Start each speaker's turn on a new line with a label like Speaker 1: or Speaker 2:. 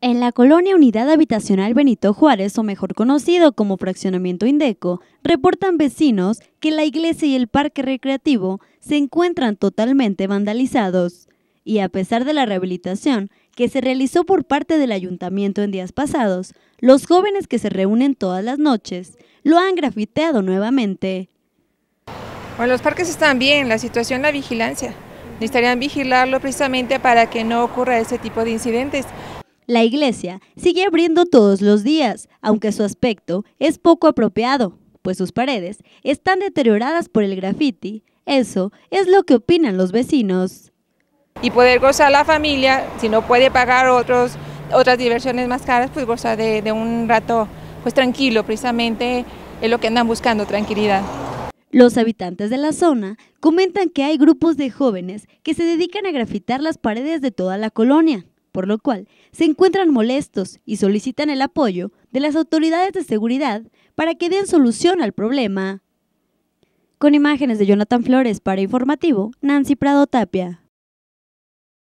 Speaker 1: En la colonia Unidad Habitacional Benito Juárez, o mejor conocido como Fraccionamiento Indeco, reportan vecinos que la iglesia y el parque recreativo se encuentran totalmente vandalizados. Y a pesar de la rehabilitación que se realizó por parte del ayuntamiento en días pasados, los jóvenes que se reúnen todas las noches lo han grafiteado nuevamente.
Speaker 2: Bueno, los parques están bien, la situación la vigilancia. Necesitarían vigilarlo precisamente para que no ocurra ese tipo de incidentes. La iglesia
Speaker 1: sigue abriendo todos los días, aunque su aspecto es poco apropiado, pues sus paredes están deterioradas por el graffiti. Eso es lo que opinan los
Speaker 2: vecinos. Y poder gozar la familia, si no puede pagar otros, otras diversiones más caras, pues gozar de, de un rato pues tranquilo, precisamente es lo que andan buscando, tranquilidad.
Speaker 1: Los habitantes de la zona comentan que hay grupos de jóvenes que se dedican a grafitar las paredes de toda la colonia por lo cual se encuentran molestos y solicitan el apoyo de las autoridades de seguridad para que den solución al problema. Con imágenes de Jonathan Flores para Informativo, Nancy Prado Tapia.